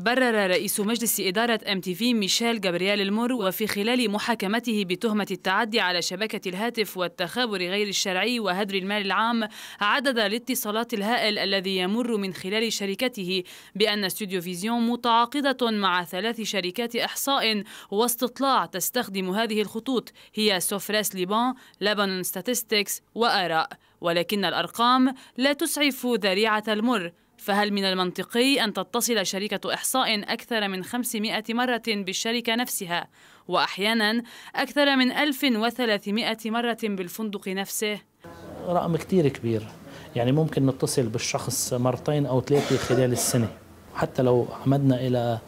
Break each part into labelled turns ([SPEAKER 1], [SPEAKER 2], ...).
[SPEAKER 1] برر رئيس مجلس إدارة ام تي في ميشيل جابرييل المور وفي خلال محاكمته بتهمة التعدي على شبكة الهاتف والتخابر غير الشرعي وهدر المال العام عدد الاتصالات الهائل الذي يمر من خلال شركته بأن استوديو فيزيون متعاقدة مع ثلاث شركات إحصاء واستطلاع تستخدم هذه الخطوط هي سوفريس ليبان، لبنان ستاتستكس وآراء ولكن الأرقام لا تسعف ذريعة المر فهل من المنطقي أن تتصل شركة إحصاء أكثر من 500 مرة بالشركة نفسها وأحيانا أكثر من 1300 مرة بالفندق نفسه؟
[SPEAKER 2] رقم كتير كبير يعني ممكن نتصل بالشخص مرتين أو ثلاثة خلال السنة حتى لو عمدنا إلى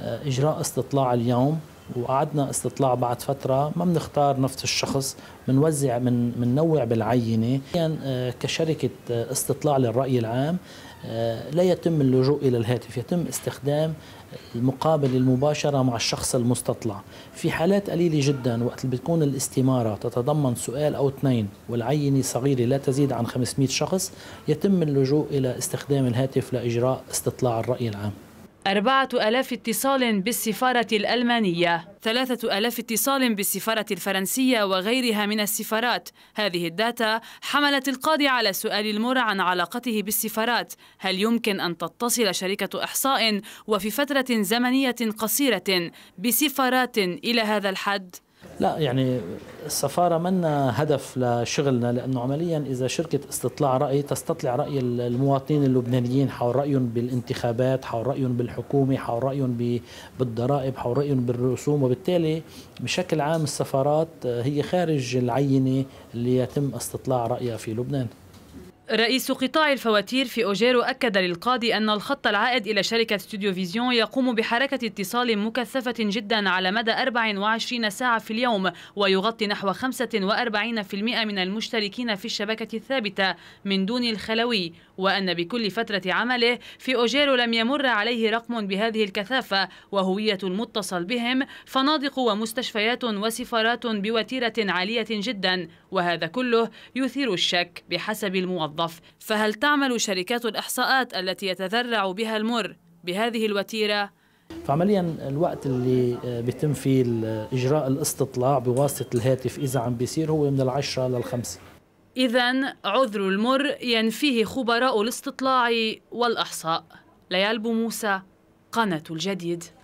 [SPEAKER 2] آه، إجراء استطلاع اليوم وقعدنا استطلاع بعد فتره ما بنختار نفس الشخص بنوزع من بننوع بالعينه يعني آه، كشركه آه، استطلاع للراي العام آه، لا يتم اللجوء الى الهاتف يتم استخدام المقابله المباشره مع الشخص المستطلع في حالات قليله جدا وقت بتكون الاستماره تتضمن سؤال او اثنين والعينه صغيره لا تزيد عن 500 شخص يتم اللجوء الى استخدام الهاتف لاجراء استطلاع الراي العام
[SPEAKER 1] أربعة ألاف اتصال بالسفارة الألمانية ثلاثة ألاف اتصال بالسفارة الفرنسية وغيرها من السفارات هذه الداتا حملت القاضي على سؤال المر عن علاقته بالسفارات هل يمكن أن تتصل شركة إحصاء وفي فترة زمنية قصيرة بسفارات إلى هذا الحد؟
[SPEAKER 2] لا يعني السفاره منا هدف لشغلنا لانه عمليا اذا شركه استطلاع راي تستطلع راي المواطنين اللبنانيين حول رايهم بالانتخابات حول رايهم بالحكومه حول رايهم بالضرائب حول رايهم بالرسوم وبالتالي بشكل عام السفارات هي خارج العينه اللي يتم استطلاع رايها في لبنان
[SPEAKER 1] رئيس قطاع الفواتير في أوجيرو أكد للقاضي أن الخط العائد إلى شركة ستوديو فيزيون يقوم بحركة اتصال مكثفة جدا على مدى 24 ساعة في اليوم ويغطي نحو 45% من المشتركين في الشبكة الثابتة من دون الخلوي وأن بكل فترة عمله في أوجيرو لم يمر عليه رقم بهذه الكثافة وهوية المتصل بهم فنادق ومستشفيات وسفارات بوتيرة عالية جدا وهذا كله يثير الشك بحسب الموظف الموظف فهل تعمل شركات الإحصاءات التي يتذرع بها المر بهذه الوتيرة؟
[SPEAKER 2] فعمليا الوقت اللي آه، بيتم فيه آه، إجراء الاستطلاع بواسطة الهاتف إذا عم بيصير هو من العشرة للخمسة
[SPEAKER 1] إذا عذر المر ينفيه خبراء الاستطلاع والإحصاء ليال بو موسى قناة الجديد